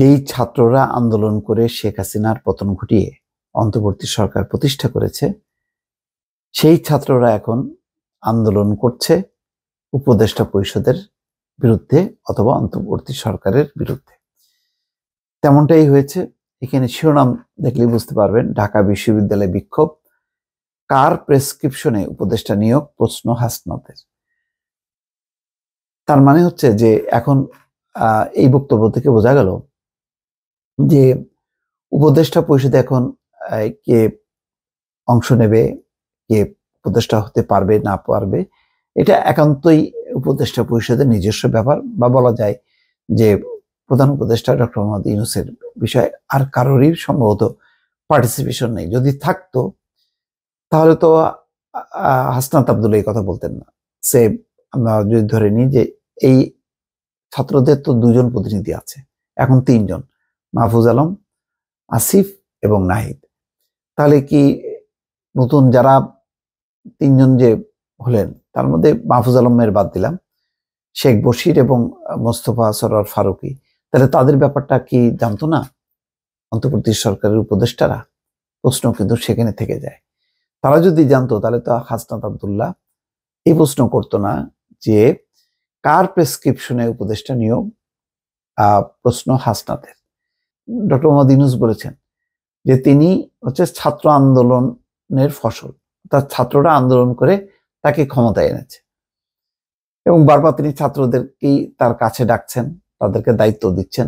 যেই ছাত্ররা আন্দোলন করে শেখ হাসিনার পতন ঘটিয়ে অন্তর্বর্তী সরকার প্রতিষ্ঠা করেছে সেই ছাত্ররা এখন আন্দোলন করছে উপদেষ্টা পরিষদের বিরুদ্ধে অথবা অন্তর্বর্তী সরকারের বিরুদ্ধে তেমনটাই হয়েছে এখানে শিরোনাম দেখলেই বুঝতে পারবেন ঢাকা বিশ্ববিদ্যালয়ে বিক্ষোভ কার প্রেসক্রিপশনে উপদেষ্টা নিয়োগ প্রশ্ন হাসনতের তার মানে হচ্ছে যে এখন এই বক্তব্য থেকে বোঝা গেল যে উপদেষ্টা পরিষদে এখন কে অংশ নেবে কে উপদেষ্টা হতে পারবে না পারবে এটা একান্তই উপদেষ্টা পরিষদের নিজস্ব ব্যাপার বা বলা যায় যে প্রধান উপদেষ্টা ডক্টর মোহাম্মদ ইউনুসের বিষয়ে আর কারোরই সম্ভবত পার্টিসিপেশন নেই যদি থাকতো তাহলে তো হাসনাত আবদুল্লা এই কথা বলতেন না সে আমরা যদি ধরে নিই যে এই ছাত্রদের তো দুজন প্রতিনিধি আছে এখন তিনজন মাহফুজ আলম আসিফ এবং নাহিদ তাহলে কি নতুন যারা তিনজন যে হলেন তার মধ্যে মাহফুজ আলমের বাদ দিলাম শেখ বশির এবং মোস্তফা সরার ফারুকি তাহলে তাদের ব্যাপারটা কি জানতো না অন্তর্বর্তী সরকারের উপদেষ্টারা প্রশ্ন কিন্তু সেখানে থেকে যায় তারা যদি জানতো তাহলে তো হাসনাত আবদুল্লাহ এই প্রশ্ন করতো না যে কার প্রেসক্রিপশনে উপদেষ্টা নিয়োগ প্রশ্ন হাসনাতের ডক্টর মোহাম্মদ ইউনুস বলেছেন যে তিনি হচ্ছে ছাত্র আন্দোলনের ফসল তার ছাত্ররা আন্দোলন করে তাকে ক্ষমতায় এনেছে এবং বারবার তিনি ছাত্রদেরকেই তার কাছে ডাকছেন তাদেরকে দায়িত্ব দিচ্ছেন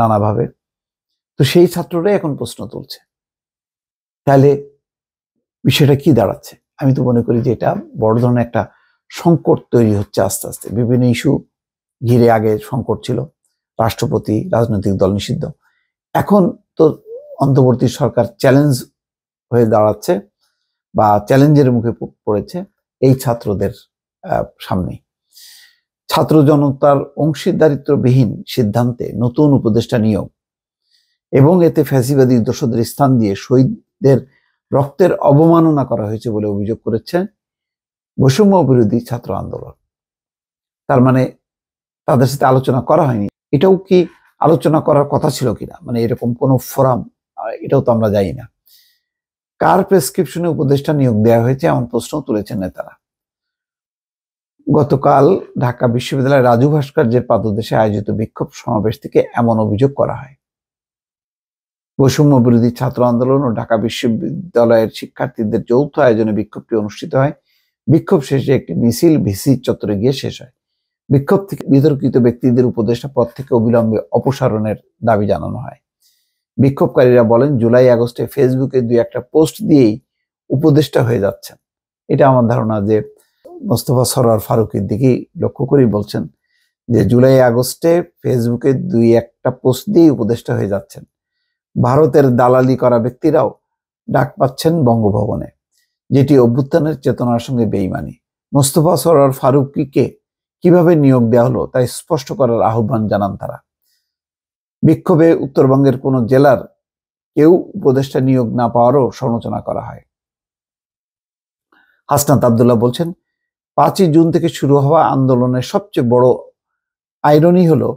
নানাভাবে তো সেই ছাত্ররা এখন প্রশ্ন তুলছে তাহলে বিষয়টা কি দাঁড়াচ্ছে আমি তো মনে করি যে এটা বড় ধরনের একটা সংকট তৈরি হচ্ছে আস্তে আস্তে বিভিন্ন ইস্যু ঘিরে আগে সংকট ছিল রাষ্ট্রপতি রাজনৈতিক দল নিষিদ্ধ এখন তো অন্তর্বর্তী সরকার চ্যালেঞ্জ হয়ে দাঁড়াচ্ছে বা চ্যালেঞ্জের মুখে পড়েছে এই ছাত্রদের সামনে ছাত্র জনতার অংশীদারিত্ববিহীন সিদ্ধান্তে নতুন উপদেষ্টা নিয়োগ এবং এতে ফ্যাসিবাদী দোষদের স্থান দিয়ে শহীদদের রক্তের অবমাননা করা হয়েছে বলে অভিযোগ করেছে বৈষম্য বিরোধী ছাত্র আন্দোলন তার মানে তাদের সাথে আলোচনা করা হয়নি এটাও কি আলোচনা করার কথা ছিল কিনা মানে এরকম কোনো ফোরাম এটাও তো আমরা জানি না কার প্রেসক্রিপশনে উপদেষ্টা নিয়োগ দেওয়া হয়েছে এমন প্রশ্ন তুলেছেন নেতারা গতকাল ঢাকা বিশ্ববিদ্যালয়ের রাজু ভাস্কর্যের পাদদেশে আয়োজিত বিক্ষোভ সমাবেশ থেকে এমন অভিযোগ করা হয় বৈষম্য বিরোধী ছাত্র আন্দোলন ও ঢাকা বিশ্ববিদ্যালয়ের শিক্ষার্থীদের যৌথ আয়োজনে বিক্ষোভটি অনুষ্ঠিত হয় বিক্ষোভ শেষে একটি মিছিল ভিসি চত্বরে গিয়ে শেষ হয় বিক্ষোভ থেকে বিতর্কিত ব্যক্তিদের উপদেষ্টা পদ থেকে অবিলম্বে অপসারণের দাবি জানানো হয় বিক্ষোভকারীরা বলেন জুলাই আগস্টে ফেসবুকে দুই একটা পোস্ট দিয়েই উপদেষ্টা হয়ে যাচ্ছেন এটা আমার ধারণা যে মোস্তফা সরোয়ার ফারুকের দিকেই লক্ষ্য করেই বলছেন যে জুলাই আগস্টে ফেসবুকে দুই একটা পোস্ট দিয়েই উপদেষ্টা হয়ে যাচ্ছেন ভারতের দালালি করা ব্যক্তিরাও ডাক পাচ্ছেন বঙ্গভবনে যেটি অভ্যুত্থানের চেতনার সঙ্গে বেইমানি মোস্তফা সরার ফারুকিকে কিভাবে নিয়োগ দেওয়া হলো তাই স্পষ্ট করার আহ্বান জানান তারা বিক্ষোভে উত্তরবঙ্গের কোন জেলার কেউ উপদেষ্টা নিয়োগ না পাওয়ারও সমালোচনা করা হয় হাসনাত আবদুল্লাহ বলছেন পাঁচই জুন থেকে শুরু হওয়া আন্দোলনের সবচেয়ে বড় আইরনি হলো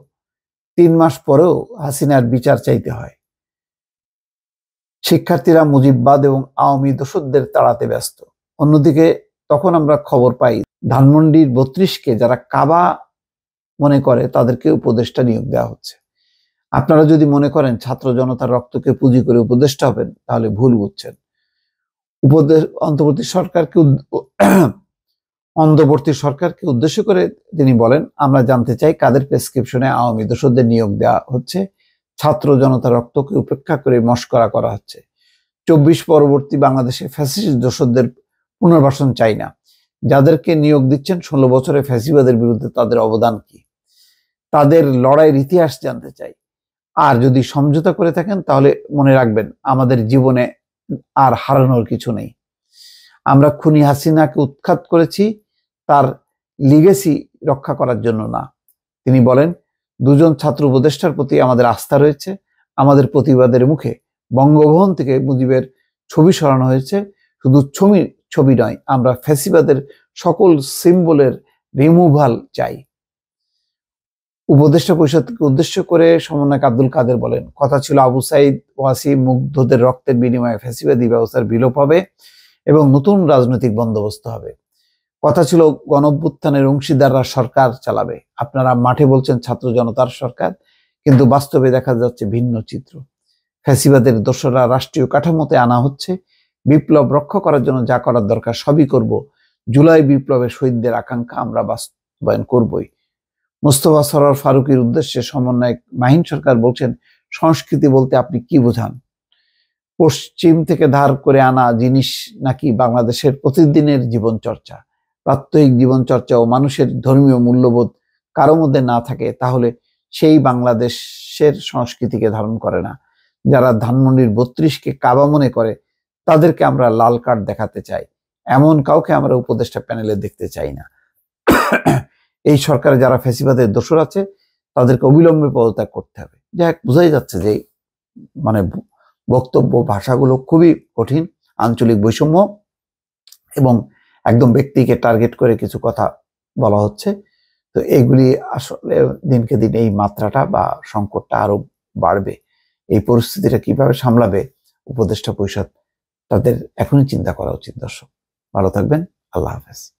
তিন মাস পরেও হাসিনার বিচার চাইতে হয় শিক্ষার্থীরা মুজিববাদ এবং আওয়ামী দোষদের তাড়াতে ব্যস্ত অন্যদিকে তখন আমরা খবর পাই ধানমন্ডির বত্রিশকে যারা কাবা মনে করে তাদেরকে উপদেষ্টা নিয়োগ দেওয়া হচ্ছে আপনারা যদি মনে করেন ছাত্র জনতার রক্তকে পুঁজি করে উপদেষ্টা হবেন তাহলে ভুল বুঝছেন উপদেশ অন্তর্বর্তী সরকারকে অন্তর্বর্তী সরকারকে উদ্দেশ্য করে তিনি বলেন আমরা জানতে চাই কাদের প্রেসক্রিপশনে আওয়ামী দোষদের নিয়োগ দেওয়া হচ্ছে ছাত্র জনতার রক্তকে উপেক্ষা করে মস্করা করা হচ্ছে চব্বিশ পরবর্তী বাংলাদেশে ফ্যাসিস্ট দোষদের পুনর্বাসন চাই না যাদেরকে নিয়োগ দিচ্ছেন ষোলো বছরে ফ্যাসিবাদের বিরুদ্ধে তাদের অবদান কি তাদের লড়াইয়ের ইতিহাস জানতে চাই আর যদি সমঝোতা করে থাকেন তাহলে মনে রাখবেন আমাদের জীবনে আর হারানোর কিছু নেই আমরা খুনি হাসিনাকে উৎখাত করেছি তার লিগেসি রক্ষা করার জন্য না তিনি বলেন দুজন ছাত্র উপদেষ্টার প্রতি আমাদের আস্থা রয়েছে আমাদের প্রতিবাদের মুখে বঙ্গভবন থেকে মুজিবের ছবি সরানো হয়েছে শুধু ছবি ছবি নয় আমরা ফ্যাসিবাদের সকল সিম্বলের রিমুভাল চাই উপদেষ্টা পরিষদকে উদ্দেশ্য করে সমন্বয়ক আব্দুল কাদের বলেন কথা ছিল আবু সাইদ ওয়াসি মুগ্ধদের রক্তের বিনিময়ে ফেসিবাদী ব্যবস্থার বিলোপ হবে এবং নতুন রাজনৈতিক বন্দোবস্ত হবে কথা ছিল গণভ্যুত্থানের অংশীদাররা সরকার চালাবে আপনারা মাঠে বলছেন ছাত্র জনতার সরকার কিন্তু বাস্তবে দেখা যাচ্ছে ভিন্ন চিত্র ফ্যাসিবাদের দোসরা রাষ্ট্রীয় কাঠামোতে আনা হচ্ছে বিপ্লব রক্ষা করার জন্য যা করার দরকার সবই করব জুলাই বিপ্লবের শহীদদের আকাঙ্ক্ষা আমরা বাস্তবায়ন করবই মুস্তফা সরর ফারুকির উদ্দেশ্যে সমন্বয় মাহিন সরকার বলছেন সংস্কৃতি বলতে আপনি কি বোঝান পশ্চিম থেকে ধার করে আনা জিনিস নাকি বাংলাদেশের প্রতিদিনের জীবন চর্চা প্রাত্যহিক জীবন চর্চা ও মানুষের ধর্মীয় মূল্যবোধ কারো মধ্যে না থাকে তাহলে সেই বাংলাদেশের সংস্কৃতিকে ধারণ করে না যারা ধানমন্ডির বত্রিশকে কাবা মনে করে তাদেরকে আমরা লাল কার্ড দেখাতে চাই এমন কাউকে আমরা উপদেষ্টা প্যানেলে দেখতে চাই না এই সরকারে যারা ফেসিবাদের দোষর আছে তাদেরকে অবিলম্বে পদত্যাগ করতে হবে যাই বোঝাই যাচ্ছে যে মানে বক্তব্য ভাষাগুলো খুবই কঠিন আঞ্চলিক বৈষম্য এবং একদম ব্যক্তিকে টার্গেট করে কিছু কথা বলা হচ্ছে তো এগুলি আসলে দিনকে দিন এই মাত্রাটা বা সংকটটা আরো বাড়বে এই পরিস্থিতিটা কিভাবে সামলাবে উপদেষ্টা পরিষদ তাদের এখনই চিন্তা করা উচিত দর্শক ভালো থাকবেন আল্লাহ হাফেজ